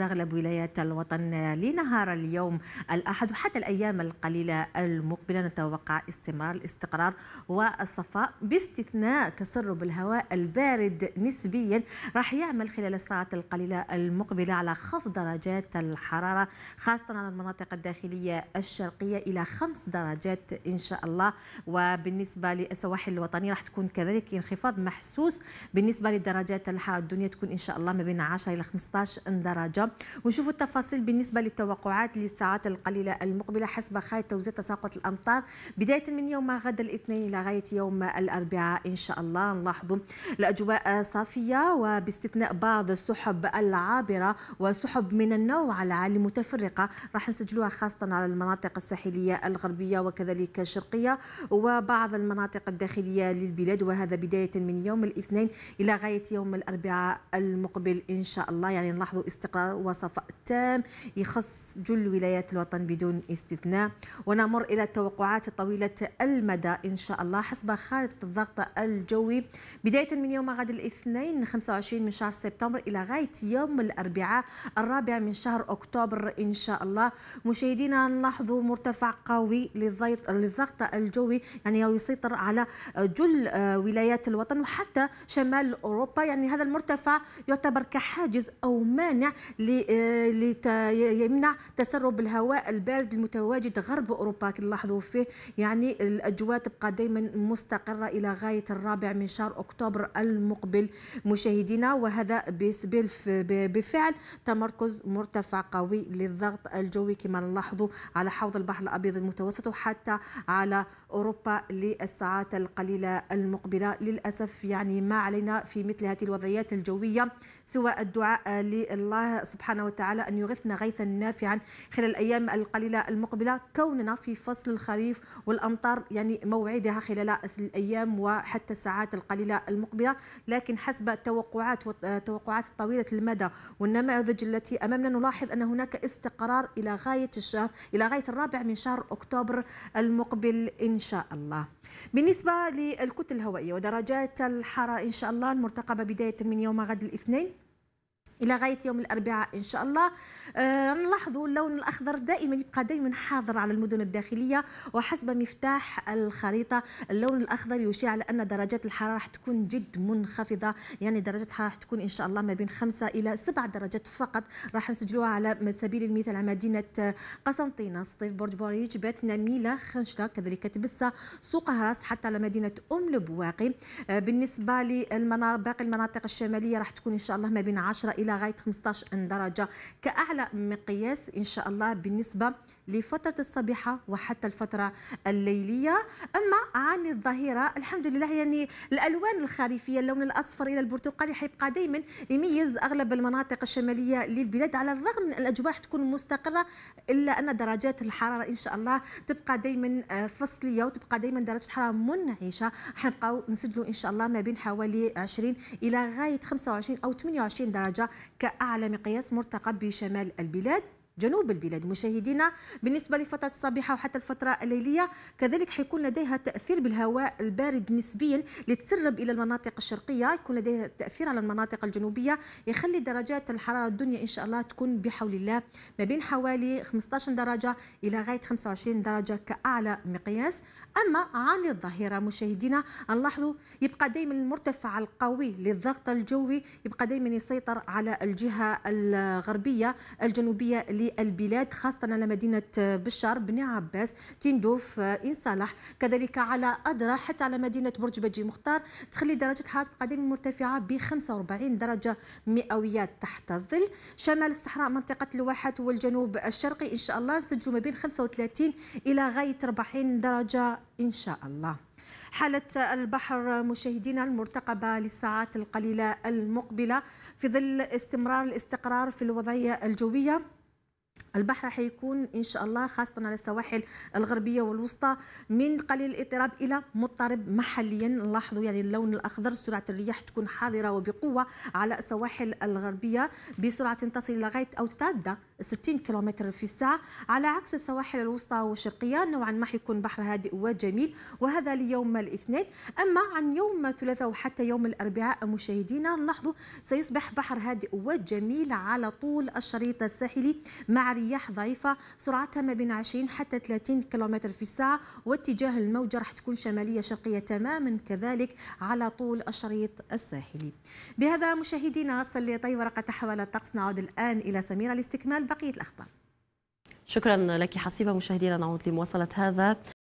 أغلب ولايات الوطن لنهار اليوم الأحد وحتى الأيام القليلة المقبلة نتوقع استمرار الاستقرار والصفاء باستثناء تسرب الهواء البارد نسبيا راح يعمل خلال الساعات القليلة المقبلة على خفض درجات الحرارة خاصة على المناطق الداخلية الشرقية إلى خمس درجات إن شاء الله وبالنسبة للسواحل الوطنية راح تكون كذلك انخفاض محسوس بالنسبة لدرجات الحرارة الدنيا تكون إن شاء الله ما بين 10 إلى 15 درجة الرياضة ونشوف التفاصيل بالنسبة للتوقعات للساعات القليلة المقبلة حسب خيط توزيع تساقط الأمطار بداية من يوم غدا الاثنين إلى غاية يوم الأربعاء إن شاء الله نلاحظ الأجواء صافية وباستثناء بعض السحب العابرة وسحب من النوع العالي متفرقة راح نسجلوها خاصة على المناطق الساحلية الغربية وكذلك الشرقية وبعض المناطق الداخلية للبلاد وهذا بداية من يوم الاثنين إلى غاية يوم الأربعاء المقبل إن شاء الله يعني نلاحظ استقرار وصفاء تام يخص جل ولايات الوطن بدون استثناء ونمر إلى التوقعات طويلة المدى إن شاء الله حسب خارطة الضغط الجوي بداية من يوم غد الاثنين 25 من شهر سبتمبر إلى غاية يوم الأربعاء الرابع من شهر أكتوبر إن شاء الله مشاهدينا نلاحظ مرتفع قوي للضغط الجوي يعني يسيطر على جل ولايات الوطن وحتى شمال أوروبا يعني هذا المرتفع يعتبر كحاجز أو مانع ليمنع آه، تسرب الهواء البارد المتواجد غرب اوروبا كنلاحظوا فيه يعني الاجواء تبقى دائما مستقره الى غايه الرابع من شهر اكتوبر المقبل مشاهدينا وهذا بسبيل بفعل تمركز مرتفع قوي للضغط الجوي كما نلاحظوا على حوض البحر الابيض المتوسط وحتى على اوروبا للساعات القليله المقبله للاسف يعني ما علينا في مثل هذه الوضعيات الجويه سوى الدعاء لله سبحانه وتعالى أن يغثنا غيثا نافعا خلال الأيام القليلة المقبلة كوننا في فصل الخريف والأمطار يعني موعدها خلال الأيام وحتى الساعات القليلة المقبلة لكن حسب توقعات توقعات طويلة المدى والنماذج التي أمامنا نلاحظ أن هناك استقرار إلى غاية الشهر إلى غاية الرابع من شهر أكتوبر المقبل إن شاء الله بالنسبة للكتل الهوائية ودرجات الحرارة إن شاء الله المرتقبة بداية من يوم غد الاثنين الى غايه يوم الاربعاء ان شاء الله آه نلاحظوا اللون الاخضر دائما يبقى دائما حاضر على المدن الداخليه وحسب مفتاح الخريطه اللون الاخضر يشير على ان درجات الحراره راح تكون جد منخفضه يعني درجات الحراره راح تكون ان شاء الله ما بين خمسة الى سبعة درجات فقط راح نسجلوها على سبيل المثال على مدينه قسنطينه سطيف برج بوريج بات نميله خنشله كذلك تبسه سوق هراس حتى على مدينه ام لبواقي آه بالنسبه للمناطق باقي المناطق الشماليه راح تكون ان شاء الله ما بين 10 الى غايه 15 درجه كاعلى مقياس ان شاء الله بالنسبه لفتره الصبيحه وحتى الفتره الليليه اما عن الظهيره الحمد لله يعني الالوان الخريفيه اللون الاصفر الى البرتقالي حيبقى دائما يميز اغلب المناطق الشماليه للبلاد على الرغم من الاجواء تكون مستقره الا ان درجات الحراره ان شاء الله تبقى دائما آه، فصليه وتبقى دائما درجه الحراره منعشه حنبقاو نسجلوا ان شاء الله ما بين حوالي 20 الى غايه 25 او 28 درجه كأعلى مقياس مرتقب بشمال البلاد جنوب البلاد مشاهدينا بالنسبة لفترة الصباح وحتى الفترة الليلية كذلك حيكون لديها تأثير بالهواء البارد نسبيا لتسرب إلى المناطق الشرقية يكون لديها تأثير على المناطق الجنوبية يخلي درجات الحرارة الدنيا إن شاء الله تكون بحول الله ما بين حوالي 15 درجة إلى غاية 25 درجة كأعلى مقياس أما عن الظهيرة مشاهدينا نلاحظوا يبقى دائما المرتفع القوي للضغط الجوي يبقى دائما يسيطر على الجهة الغربية الجنوبية للبلاد خاصة على مدينة بشار بن عباس تندوف آه، إن صالح كذلك على أدرا حتى على مدينة برج بجي مختار تخلي درجة حرارة القديم مرتفعة ب 45 درجة مئوية تحت الظل شمال الصحراء منطقة الواحات والجنوب الشرقي إن شاء الله نسجل ما بين 35 إلى غاية 40 درجة إن شاء الله حالة البحر مشاهدينا المرتقبة للساعات القليلة المقبلة في ظل استمرار الاستقرار في الوضعية الجوية البحر حيكون ان شاء الله خاصه على السواحل الغربيه والوسطى من قليل الاضطراب الى مضطرب محليا نلاحظوا يعني اللون الاخضر سرعه الرياح تكون حاضره وبقوه على السواحل الغربيه بسرعه تصل لغايه او تتعدى 60 كيلومتر في الساعه على عكس السواحل الوسطى والشرقيه نوعا ما حيكون بحر هادئ وجميل وهذا ليوم الاثنين اما عن يوم الثلاثاء وحتى يوم الاربعاء مشاهدينا نلاحظوا سيصبح بحر هادئ وجميل على طول الشريط الساحلي مع رياح ضعيفة سرعتها ما بين 20 حتى 30 كم في الساعة واتجاه الموجة راح تكون شمالية شرقية تماما كذلك على طول الشريط الساحلي بهذا مشاهدينا سليطي ورقة حول الطقس نعود الآن إلى سميرة لاستكمال بقية الأخبار شكرا لك حسيبة مشاهدينا نعود لمواصلة هذا